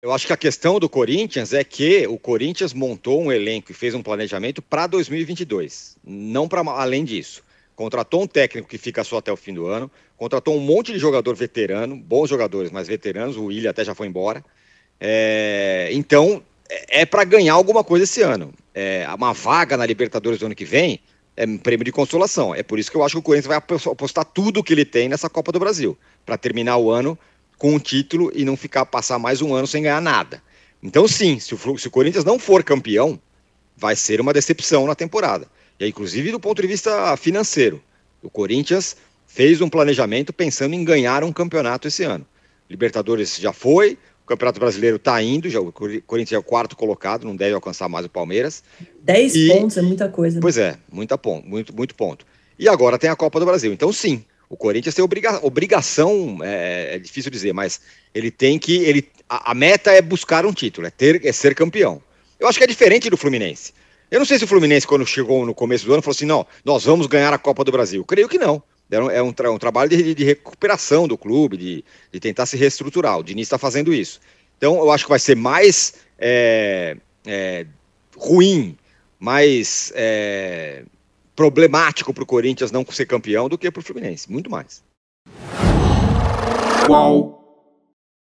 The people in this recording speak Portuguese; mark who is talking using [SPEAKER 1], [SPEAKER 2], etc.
[SPEAKER 1] Eu acho que a questão do Corinthians é que o Corinthians montou um elenco e fez um planejamento para 2022, não para além disso. Contratou um técnico que fica só até o fim do ano, contratou um monte de jogador veterano, bons jogadores, mas veteranos, o Willian até já foi embora. É, então, é, é para ganhar alguma coisa esse ano. É, uma vaga na Libertadores do ano que vem é um prêmio de consolação. É por isso que eu acho que o Corinthians vai apostar tudo o que ele tem nessa Copa do Brasil, para terminar o ano com o título e não ficar passar mais um ano sem ganhar nada. Então, sim, se o, se o Corinthians não for campeão, vai ser uma decepção na temporada. E inclusive do ponto de vista financeiro. O Corinthians fez um planejamento pensando em ganhar um campeonato esse ano. Libertadores já foi, o Campeonato Brasileiro está indo, já, o Corinthians é o quarto colocado, não deve alcançar mais o Palmeiras. Dez e, pontos é muita coisa. Né? Pois é, muita muito, muito ponto. E agora tem a Copa do Brasil. Então, sim, o Corinthians tem obriga obrigação, é, é, difícil dizer, mas ele tem que. Ele, a, a, meta é buscar um título, é, ter, é ser campeão. Eu acho que é diferente do Fluminense. Eu não sei se o Fluminense, quando chegou no começo do ano, falou assim: não, nós vamos ganhar a Copa do Brasil. Creio que não. É um, é tra um trabalho de, de, recuperação do clube, de, de, tentar se reestruturar. O Diniz está fazendo isso. Então, eu acho que vai ser mais é, é, ruim, mais é, problemático para o Corinthians não ser campeão do que para o Fluminense, muito mais. Qual